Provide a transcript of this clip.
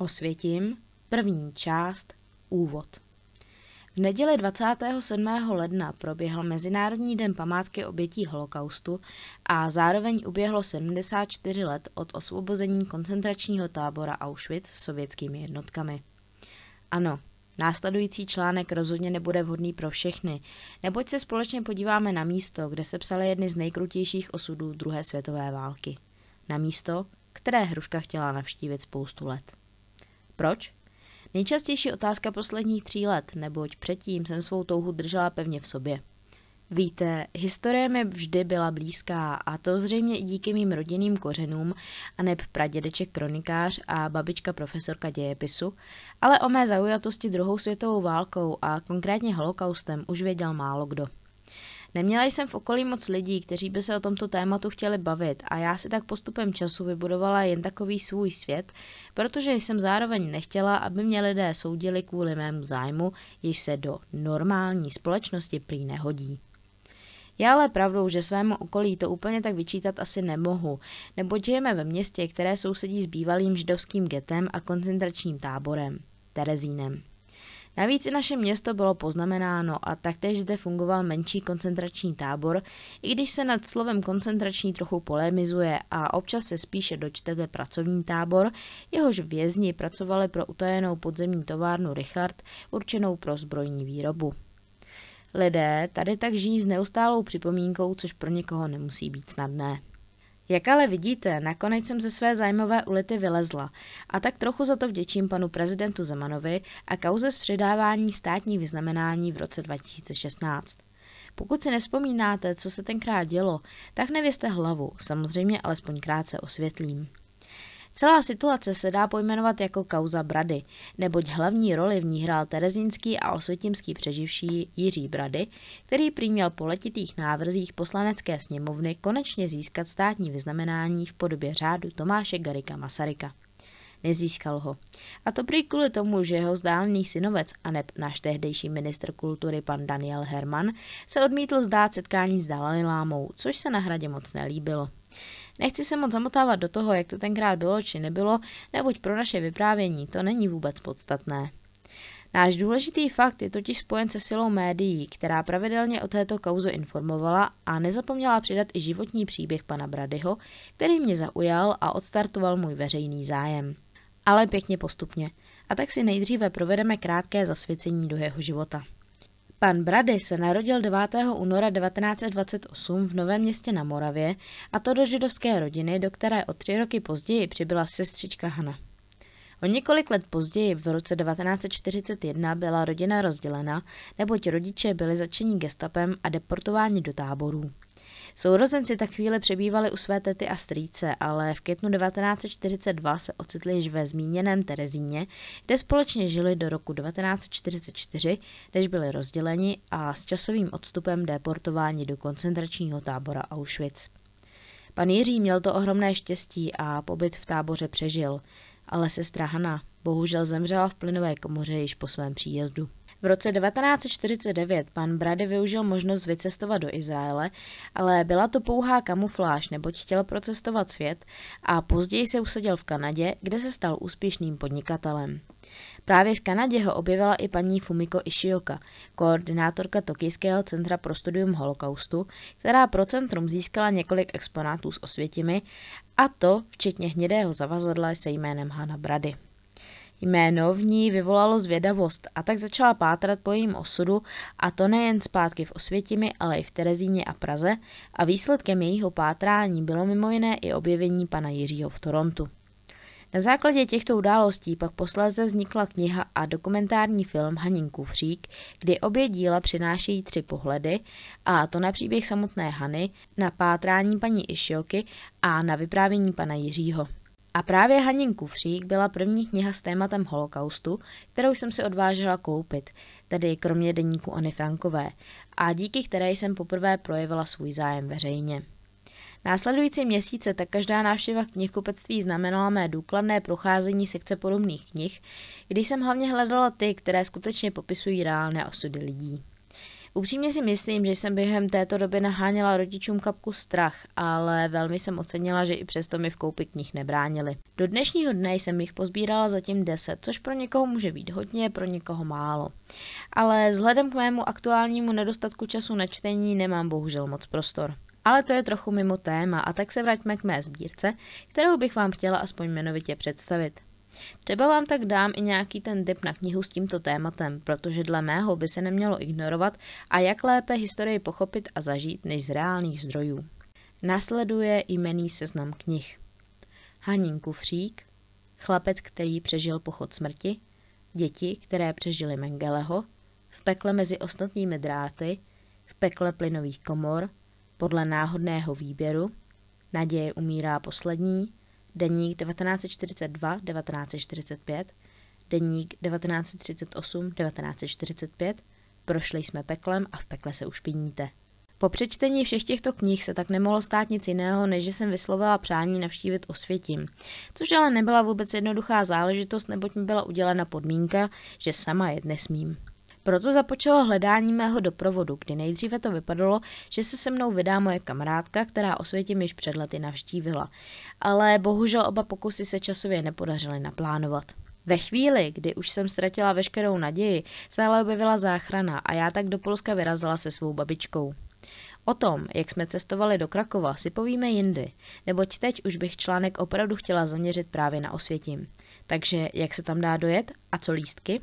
Osvětím, první část, úvod. V neděli 27. ledna proběhl Mezinárodní den památky obětí holokaustu a zároveň uběhlo 74 let od osvobození koncentračního tábora Auschwitz sovětskými jednotkami. Ano, Následující článek rozhodně nebude vhodný pro všechny, neboť se společně podíváme na místo, kde se psaly jedny z nejkrutějších osudů druhé světové války. Na místo, které Hruška chtěla navštívit spoustu let. Proč? Nejčastější otázka posledních tří let, neboť předtím jsem svou touhu držela pevně v sobě. Víte, historie mi vždy byla blízká a to zřejmě i díky mým rodinným kořenům a neb pradědeček kronikář a babička profesorka dějepisu, ale o mé zaujatosti druhou světovou válkou a konkrétně holokaustem už věděl málo kdo. Neměla jsem v okolí moc lidí, kteří by se o tomto tématu chtěli bavit a já si tak postupem času vybudovala jen takový svůj svět, protože jsem zároveň nechtěla, aby mě lidé soudili kvůli mému zájmu, již se do normální společnosti prý nehodí. Já ale pravdou, že svému okolí to úplně tak vyčítat asi nemohu, nebo žijeme ve městě, které sousedí s bývalým židovským getem a koncentračním táborem, Terezínem. Navíc i naše město bylo poznamenáno a taktéž zde fungoval menší koncentrační tábor, i když se nad slovem koncentrační trochu polemizuje, a občas se spíše dočtete pracovní tábor, jehož vězni pracovali pro utajenou podzemní továrnu Richard, určenou pro zbrojní výrobu. Lidé tady tak žijí s neustálou připomínkou, což pro někoho nemusí být snadné. Jak ale vidíte, nakonec jsem ze své zájmové ulity vylezla a tak trochu za to vděčím panu prezidentu Zemanovi a kauze z předávání státní vyznamenání v roce 2016. Pokud si nevzpomínáte, co se tenkrát dělo, tak nevěste hlavu, samozřejmě alespoň krátce osvětlím. Celá situace se dá pojmenovat jako kauza Brady, neboť hlavní roli v ní hrál terezínský a osvětímský přeživší Jiří Brady, který prý měl po letitých návrzích poslanecké sněmovny konečně získat státní vyznamenání v podobě řádu Tomáše Garika Masaryka nezískal ho. A to prý kvůli tomu, že jeho zdálný synovec a neb náš tehdejší ministr kultury pan Daniel Herman se odmítl zdát setkání s Dalajlámou, což se na hradě moc nelíbilo. Nechci se moc zamotávat do toho, jak to tenkrát bylo či nebylo, neboť pro naše vyprávění to není vůbec podstatné. Náš důležitý fakt je totiž spojen se silou médií, která pravidelně o této kauze informovala a nezapomněla přidat i životní příběh pana Bradyho, který mě zaujal a odstartoval můj veřejný zájem. Ale pěkně postupně. A tak si nejdříve provedeme krátké zasvěcení do jeho života. Pan Brady se narodil 9. února 1928 v Novém městě na Moravě a to do židovské rodiny, do které o tři roky později přibyla sestřička Hana. O několik let později, v roce 1941, byla rodina rozdělena, neboť rodiče byli začení gestapem a deportováni do táborů. Sourozenci tak chvíli přebývali u své tety a strýce, ale v květnu 1942 se ocitli již ve zmíněném Terezíně, kde společně žili do roku 1944, než byli rozděleni a s časovým odstupem deportováni do koncentračního tábora Auschwitz. Pan Jiří měl to ohromné štěstí a pobyt v táboře přežil, ale sestra Hana bohužel zemřela v plynové komoře již po svém příjezdu. V roce 1949 pan Brady využil možnost vycestovat do Izraele, ale byla to pouhá kamufláž, neboť chtěl procestovat svět a později se usadil v Kanadě, kde se stal úspěšným podnikatelem. Právě v Kanadě ho objevila i paní Fumiko Ishioka, koordinátorka Tokijského centra pro studium holokaustu, která pro centrum získala několik exponátů s osvětimi, a to včetně hnědého zavazadla se jménem Hana Brady. Jméno v ní vyvolalo zvědavost a tak začala pátrat po jejím osudu a to nejen zpátky v Osvětimi, ale i v Terezíně a Praze a výsledkem jejího pátrání bylo mimo jiné i objevení pana Jiřího v Torontu. Na základě těchto událostí pak posléze vznikla kniha a dokumentární film Hanin Kufřík, kdy obě díla přináší tři pohledy, a to na příběh samotné Hany, na pátrání paní Išioky a na vyprávění pana Jiřího. A právě Hanin Kufřík byla první kniha s tématem holokaustu, kterou jsem si odvážela koupit, tedy kromě deníku Ony Frankové, a díky které jsem poprvé projevila svůj zájem veřejně. Následující měsíce tak každá návštěva knihkupectví znamenala mé důkladné procházení sekce podobných knih, kdy jsem hlavně hledala ty, které skutečně popisují reálné osudy lidí. Upřímně si myslím, že jsem během této doby naháněla rodičům kapku strach, ale velmi jsem ocenila, že i přesto mi v koupi knih nebránili. Do dnešního dne jsem jich pozbírala zatím 10, což pro někoho může být hodně, pro někoho málo. Ale vzhledem k mému aktuálnímu nedostatku času na čtení nemám bohužel moc prostor. Ale to je trochu mimo téma a tak se vraťme k mé sbírce, kterou bych vám chtěla aspoň jmenovitě představit. Třeba vám tak dám i nějaký ten dip na knihu s tímto tématem, protože dle mého by se nemělo ignorovat a jak lépe historii pochopit a zažít než z reálných zdrojů. Následuje jmený seznam knih. Hanín Kufřík, Chlapec, který přežil pochod smrti, Děti, které přežili Mengeleho, V pekle mezi ostatními dráty, V pekle plynových komor, Podle náhodného výběru, Naděje umírá poslední, deník 1942-1945, deník 1938-1945, prošli jsme peklem a v pekle se ušpiníte. Po přečtení všech těchto knih se tak nemohlo stát nic jiného, než že jsem vyslovila přání navštívit Osvětím. Což ale nebyla vůbec jednoduchá záležitost, neboť mi byla udělena podmínka, že sama jet nesmím. Proto započalo hledání mého doprovodu, kdy nejdříve to vypadalo, že se se mnou vydá moje kamarádka, která světě již před lety navštívila. Ale bohužel oba pokusy se časově nepodařily naplánovat. Ve chvíli, kdy už jsem ztratila veškerou naději, se ale objevila záchrana a já tak do Polska vyrazila se svou babičkou. O tom, jak jsme cestovali do Krakova, si povíme jindy, neboť teď už bych článek opravdu chtěla zaměřit právě na Osvětím. Takže jak se tam dá dojet a co lístky?